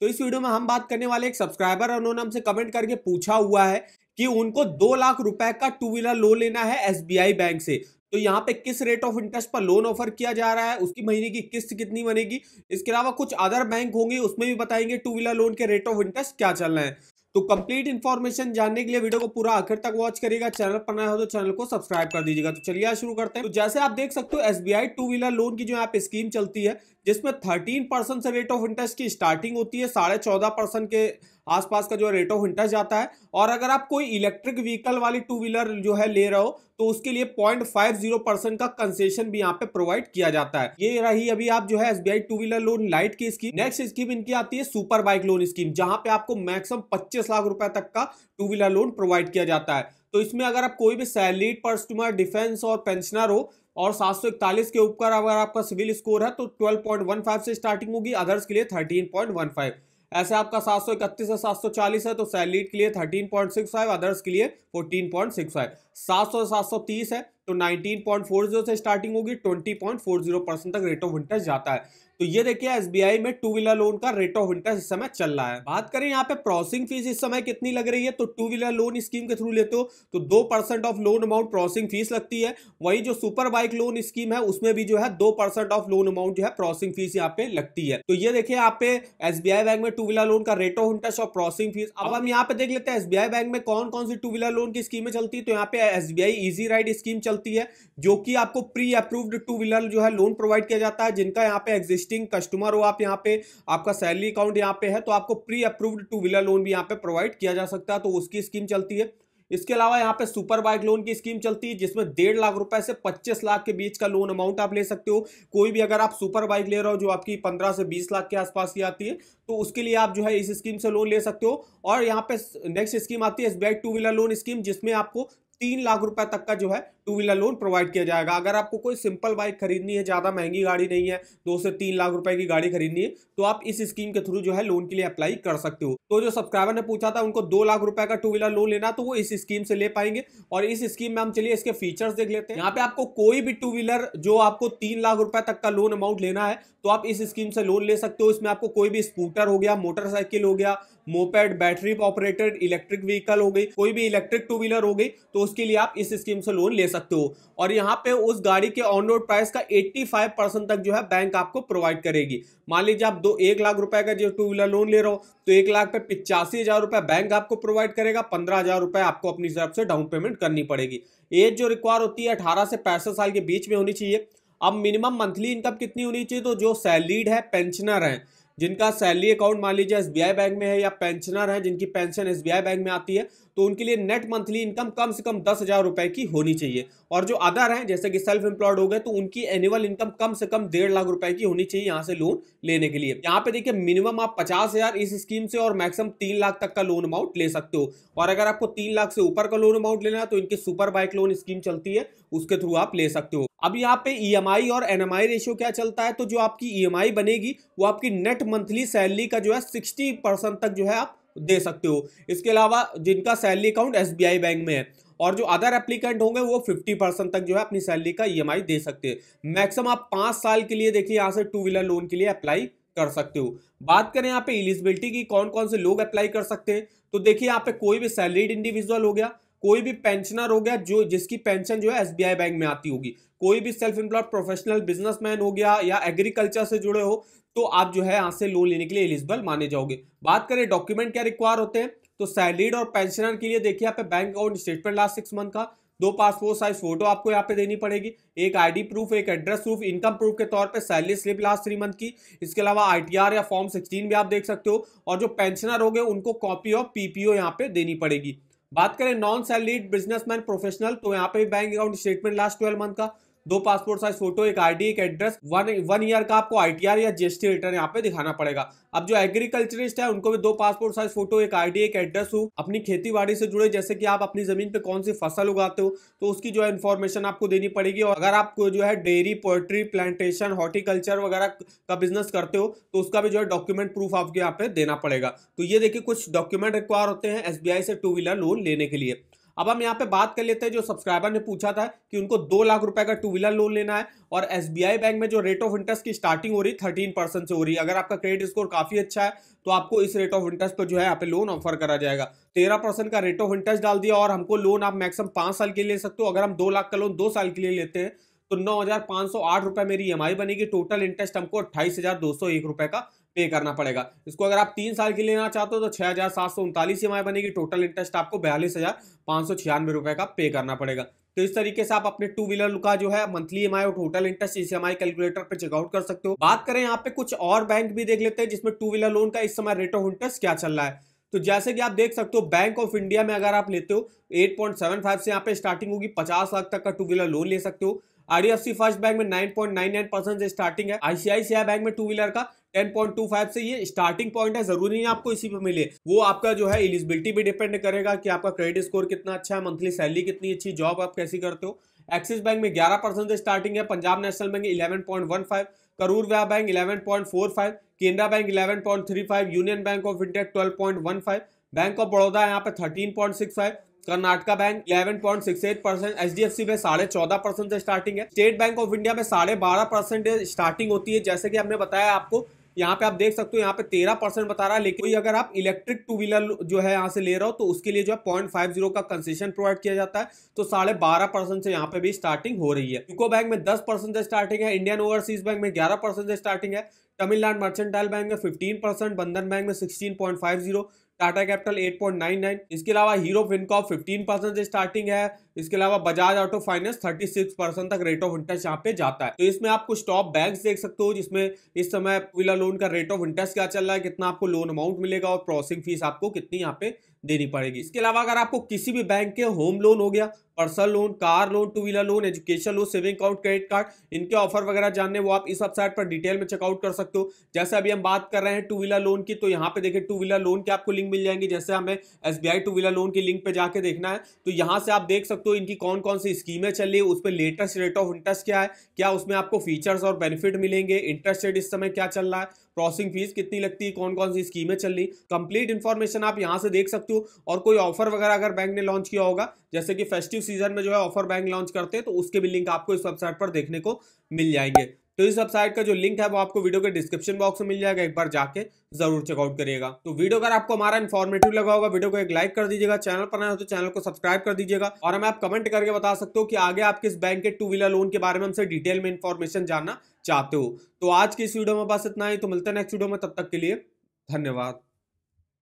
तो इस वीडियो में हम बात करने वाले एक सब्सक्राइबर उन्होंने हमसे कमेंट करके पूछा हुआ है कि उनको दो लाख रुपए का टू व्हीलर लोन लेना है एस बैंक से तो यहाँ पे किस रेट ऑफ इंटरेस्ट पर लोन ऑफर किया जा रहा है उसकी महीने की किस्त कितनी बनेगी इसके अलावा कुछ अदर बैंक होंगे उसमें भी बताएंगे टू व्हीलर लोन के रेट ऑफ इंटरेस्ट क्या चल रहे हैं तो कंप्लीट इन्फॉर्मेशन जानने के लिए वीडियो को पूरा आखिर तक वॉच करिएगा चैनल पर नया हो तो चैनल को सब्सक्राइब कर दीजिएगा तो चलिए शुरू करते हैं तो जैसे आप देख सकते हो एसबीआई टू व्हीलर लोन की जो यहाँ पे स्कीम चलती है जिसमें थर्टीन परसेंट से रेट ऑफ इंटरेस्ट की स्टार्टिंग होती है साढ़े चौदह परसेंट के आसपास का जो है रेट ऑफ इंटरेस्ट जाता है और अगर आप कोई इलेक्ट्रिक व्हीकल वाली टू व्हीलर जो है ले रहे हो तो उसके लिए पॉइंट फाइव जीरो परसेंट का कंसेशन भी यहाँ पे प्रोवाइड किया जाता है ये रही अभी आप जो है SBI two wheeler loan light की स्कीम नेक्स्ट स्कीम इनकी आती है सुपर बाइक लोन स्कीम जहां पे आपको मैक्सिमम पच्चीस लाख रुपए तक का टू व्हीलर लोन प्रोवाइड किया जाता है तो इसमें अगर आप कोई भी सैलरीड पर्सटमर डिफेंस और पेंशनर हो और सात के ऊपर अगर आपका सिविल स्कोर है तो फाइव से स्टार्टिंग होगी अदर्स के लिए फाइव ऐसे आपका सात सौ इकतीस है सात सौ चालीस है तो सैलीट के लिए thirteen point six five others के लिए फोर्टीन पॉइंट सिक्स फाइव सात सौ सात सौ तीस है तो नाइनटीन पॉइंट फोर जीरो से स्टार्टिंग होगी twenty point four zero percent तक रेट ऑफ इंटरेस्ट जाता है तो ये देखिए एसबीआई में टू व्हीलर लोन का रेट ऑफ इंटरेस्ट इस समय चल रहा है बात करें यहाँ पे प्रोसेसिंग फीस इस समय कितनी लग रही है तो टू व्हीलर लोन स्कीम के थ्रू लेते हो तो दो percent of loan amount processing fees लगती है वही जो सुपर बाइक लोन स्कीम है उसमें भी जो है दो परसेंट ऑफ लोन अमाउंट जो है प्रोसेसिंग फीस यहाँ पे लगती है तो ये देखिए यहाँ पे एसबीआई बैंक में टू व्हीलर लोन का रेट ऑफ इंटरेस्ट और प्रोसेसिंग फीस अब हम यहाँ पे देख लेते हैं एसबीआई बैंक में कौन कौन सी टू व्हीलर लोन की स्कीमें चलती है तो यहाँ पे एस इजी राइड स्कीम चलती है जो की आपको प्री अप्रूव्ड टू व्हीलर जो है लोन प्रोवाइड किया जाता है जिनका यहाँ पे एग्जिस्ट एग्जिस्टिंग कस्टमर हो आप यहाँ पे आपका सैलरी अकाउंट यहाँ पे है तो आपको pre approved two wheeler loan भी यहाँ पे प्रोवाइड किया जा सकता है तो उसकी स्कीम चलती है इसके अलावा यहाँ पे सुपर बाइक लोन की स्कीम चलती है जिसमें डेढ़ लाख रुपए से पच्चीस लाख के बीच का लोन अमाउंट आप ले सकते हो कोई भी अगर आप सुपर बाइक ले रहे हो जो आपकी पंद्रह से बीस लाख के आसपास की आती है तो उसके लिए आप जो है इस स्कीम से लोन ले सकते हो और यहाँ पे नेक्स्ट स्कीम आती है S two wheeler loan scheme जिसमें आपको तीन लाख रुपए तक का जो है टू व्हीलर लोन प्रोवाइड किया जाएगा अगर आपको कोई सिंपल बाइक खरीदनी है ज़्यादा महंगी गाड़ी नहीं है दो से तीन लाख रुपए की गाड़ी खरीदनी है तो आप इस स्कीम के थ्रू जो है लोन के लिए अप्लाई कर सकते हो तो जो सब्सक्राइबर ने पूछा था उनको दो लाख रुपए का टू व्हीलर लोन लेना तो वो इस स्कीम से ले पाएंगे और इस स्कीम में हम चलिए इसके फीचर्स देख लेते हैं यहाँ पे आपको कोई भी टू व्हीलर जो आपको तीन लाख रुपए तक का लोन अमाउंट लेना है तो आप इस स्कीम से लोन ले सकते हो इसमें आपको कोई भी स्कूटर हो गया मोटरसाइकिल हो गया moped battery operated electric vehicle हो गई कोई भी इलेक्ट्रिक टू व्हीलर हो गई तो उसके लिए आप इस स्कीम से लोन ले सकते हो और यहाँ पे उस गाड़ी के ऑन रोड प्राइस का 85 परसेंट तक जो है बैंक आपको प्रोवाइड करेगी मान लीजिए आप दो एक लाख रुपए का जो टू व्हीलर लोन ले रहे हो तो एक लाख पे पिचासी हजार रुपए बैंक आपको प्रोवाइड करेगा पंद्रह हजार रुपए आपको अपनी तरफ से डाउन पेमेंट करनी पड़ेगी एज जो रिक्वायर होती है अठारह से पैंसठ साल के बीच में होनी चाहिए अब मिनिमम मंथली इनकम कितनी होनी चाहिए तो जो सैलरीड है पेंशनर है जिनका सैलरी अकाउंट मान लीजिए एस बैंक में है या पेंशनर है जिनकी पेंशन एस बैंक में आती है तो उनके लिए नेट मंथली इनकम कम से कम दस हज़ार रुपये की होनी चाहिए और जो अदर हैं जैसे कि सेल्फ एम्प्लॉयड हो गए तो उनकी एनुअल इनकम कम से कम डेढ़ लाख रुपए की होनी चाहिए यहाँ से लोन लेने के लिए यहाँ पे देखिए मिनिमम आप पचास हज़ार इस स्कीम से और मैक्सिमम तीन लाख तक का लोन अमाउंट ले सकते हो और अगर आपको तीन लाख से ऊपर का लोन अमाउंट लेना है तो इनकी सुपर बाइक लोन स्कीम चलती है उसके थ्रू आप ले सकते हो अब यहाँ पे ई e और एन रेशियो क्या चलता है तो जो आपकी ई e बनेगी वो आपकी नेट मंथली सैलरी का जो है सिक्सटी परसेंट तक जो है आप दे सकते हो इसके अलावा जिनका सैलरी अकाउंट एस बैंक में है और जो अदर एप्लीकेंट होंगे वो 50 परसेंट तक जो है अपनी सैलरी का ईएमआई e दे सकते हैं मैक्सिमम आप पांच साल के लिए देखिए यहां से टू व्हीलर लोन के लिए अप्लाई कर सकते हो बात करें यहाँ पे एलिजिबिलिटी की कौन कौन से लोग अप्लाई कर सकते हैं तो देखिए यहाँ पे कोई भी सैलरीड इंडिविजुअल हो गया कोई भी पेंशनर हो गया जो जिसकी पेंशन जो है एसबीआई बैंक में आती होगी कोई भी सेल्फ एम्प्लॉयड प्रोफेशनल बिजनेसमैन हो गया या एग्रीकल्चर से जुड़े हो तो आप जो है यहाँ से लोन लेने के लिए एलिजिबल माने जाओगे बात करें डॉक्यूमेंट क्या रिक्वायर होते हैं तो सैलरीड और पेंशनर के लिए देखिए यहाँ पे bank account statement last six month का दो पासपोर्ट साइज फोटो आपको यहाँ पे देनी पड़ेगी एक आईडी प्रूफ एक एड्रेस प्रूफ इनकम प्रूफ के तौर पे salary slip last three month की इसके अलावा आईटीआर या फॉर्म सिक्सटीन भी आप देख सकते हो और जो पेंशनर हो गए उनको कॉपी ऑफ पीपीओ यहाँ पे देनी पड़ेगी बात करें नॉन सैलरीड बिजनेसमैन प्रोफेशनल तो यहाँ पे bank account statement last twelve month का दो पासपोर्ट साइज फोटो एक आई एक एड्रेस वन वन ईयर का आपको आई या जीएसटी रिटर्न यहाँ पे दिखाना पड़ेगा अब जो एग्रीकल्चरिस्ट है उनको भी दो पासपोर्ट साइज फोटो एक आई एक एड्रेस हो अपनी खेती बाड़ी से जुड़े जैसे कि आप अपनी जमीन पे कौन सी फसल उगाते हो तो उसकी जो है इन्फॉर्मेशन आपको देनी पड़ेगी और अगर आपको जो है डेयरी पोल्ट्री प्लांटेशन हॉर्टिकल्चर वगैरह का बिजनेस करते हो तो उसका भी जो है डॉक्यूमेंट प्रूफ आपको यहाँ पे देना पड़ेगा तो ये देखिए कुछ डॉक्यूमेंट रिक्वायर होते हैं एस से टू व्हीलर लोन लेने के लिए अब हम यहाँ पे बात कर लेते हैं जो सब्सक्राइबर ने पूछा था कि उनको दो लाख रुपए का टू व्हीलर लोन लेना है और एस बैंक में जो रेट ऑफ इंटरेस्ट की स्टार्टिंग हो रही है थर्टीन परसेंट से हो रही है अगर आपका क्रेडिट स्कोर काफी अच्छा है तो आपको इस रेट ऑफ इंटरेस्ट पर जो है यहाँ पे लोन ऑफर करा जाएगा तेरह परसेंट का रेट ऑफ इंटरेस्ट डाल दिया और हमको लोन आप मैक्सिमम पांच साल के लिए ले सकते हो अगर हम दो लाख का लोन दो साल के लिए लेते हैं तो नौ हजार पांच सौ आठ रुपए मेरी ई e बनेगी टोटल इंटरेस्ट हमको अट्ठाईस हजार दो सौ एक रुपए का पे करना पड़ेगा इसको अगर आप तीन साल के लेना चाहते हो तो छह हज़ार सात सौ उनतालीस ई बनेगी टोटल इंटरेस्ट आपको बयालीस हज़ार सौ छियानवे का पे करना पड़ेगा तो इस तरीके से आप अपने टू व्हीलर का जो है मंथली एम e और टोटल इंटरेस्ट इस एम कैलकुलेटर पर चेकआउट कर सकते हो बात करें यहाँ पे कुछ और बैंक भी देख लेते हैं जिसमें टू व्हीलर लोन का इस समय रेट ऑफ इंटरेस्ट क्या चल रहा है तो जैसे कि आप देख सकते हो बैंक ऑफ इंडिया में अगर आप लेते हो 8.75 से यहाँ पे स्टार्टिंग होगी 50 लाख तक का टू व्हीलर लोन ले सकते हो आईडीएफसी फर्स्ट बैंक में नाइन परसेंट से स्टार्टिंग है आईसीआईसीआई बैंक में टू व्हीलर का 10.25 से ये स्टार्टिंग पॉइंट है जरूरी नहीं आपको इसी पे मिले वो आपका जो है एलिजिबिलिटी भी डिपेंड करेगा कि आपका क्रेडिट स्कोर कितना अच्छा है मंथली सैलरी कितनी अच्छी जॉब आप कैसी करते हो एक्सिस बैंक में 11 परसेंट से स्टार्टिंग है Punjab national bank 11.15 Karur Vysya bank 11.45 Canara bank five union bank of India five bank of Baroda यहाँ पे five Karnataka bank eleven point six eight percent H D F C में साढ़े चौदह परसेंट से स्टार्टिंग है स्टेट बैंक ऑफ इंडिया में साढ़े बारह परसेंट स्टार्टिंग होती है जैसे कि हमने बताया आपको यहाँ पे आप देख सकते हो यहाँ पे तेरह परसेंट बता रहा है लेकिन कोई अगर आप इलेक्ट्रिक टू व्हीलर जो है यहाँ से ले रहे हो तो उसके लिए जो है पॉइंट फाइव जीरो का कंसेशन प्रोवाइड किया जाता है तो साढ़े बारह परसेंट से यहाँ पे भी स्टार्टिंग हो रही है यूको बैंक में दस परसेंट से स्टार्टिंग है इंडियन ओवरसीज बैंक में ग्यारह परसेंट से स्टार्टिंग है तमिलनाडु मर्चेंटाइल बैंक में फिफ्टीन परसेंट बंधन बैंक में sixteen point five zero Tata capital 8.99 इसके अलावा हीरो फिनकॉप 15 परसेंट से स्टार्टिंग है इसके अलावा बजाज ऑटो फाइनेंस 36 परसेंट तक रेट ऑफ इंटरेस्ट यहाँ पे जाता है तो इसमें आप कुछ टॉप बैंक देख सकते हो जिसमें इस समय विला लोन का रेट ऑफ इंटरेस्ट क्या चल रहा है कितना आपको लोन अमाउंट मिलेगा और प्रोसेसिंग फीस आपको कितनी यहाँ पे देनी पड़ेगी इसके अलावा अगर आपको किसी भी बैंक के होम लोन हो गया personal loan car loan two wheeler loan education loan saving account credit card इनके ऑफर वगैरह जानने वो आप इस वेबसाइट पर डिटेल में चेकआउट कर सकते हो जैसे अभी हम बात कर रहे हैं टू व्हीलर लोन की तो यहाँ पे देखिए टू व्हीलर लोन के आपको लिंक मिल जाएंगे जैसे हमें एस टू व्हीलर लोन की लिंक पे जाके देखना है तो यहाँ से आप देख सकते हो इनकी कौन कौन सी स्कीमें चल रही है उस पर लेटेस्ट रेट ऑफ इंटरेस्ट क्या है क्या उसमें आपको फीचर्स और बेनिफिट मिलेंगे इंटरेस्ट रेट इस समय क्या चल रहा है क्रॉसिंग फीस कितनी लगती है कौन कौन सी स्कीमें चल रही कंप्लीट इन्फॉर्मेशन आप यहाँ से देख सकते हो और कोई ऑफर वगैरह अगर बैंक ने लॉन्च किया होगा जैसे कि फेस्टिव सीजन में जो है ऑफर बैंक लॉन्च करते हैं तो उसके भी लिंक आपको इस वेबसाइट पर देखने को मिल जाएंगे तो इस वेबसाइट का जो लिंक है वो आपको वीडियो के डिस्क्रिप्शन बॉक्स में मिल जाएगा एक बार जाके जरूर चेकआउट करिएगा तो वीडियो अगर आपको हमारा इन्फॉर्मेटिव लगा होगा वीडियो को एक लाइक कर दीजिएगा चैनल पर ना हो तो चैनल को सब्सक्राइब कर दीजिएगा और हमें आप कमेंट करके बता सकते हो कि आगे आप किस बैंक के टू व्हीलर लोन के बारे में हमसे डिटेल में इन्फॉर्मेशन जानना चाहते हो तो आज की इस वीडियो में बस इतना ही तो मिलते हैं नेक्स्ट वीडियो में तब तक के लिए धन्यवाद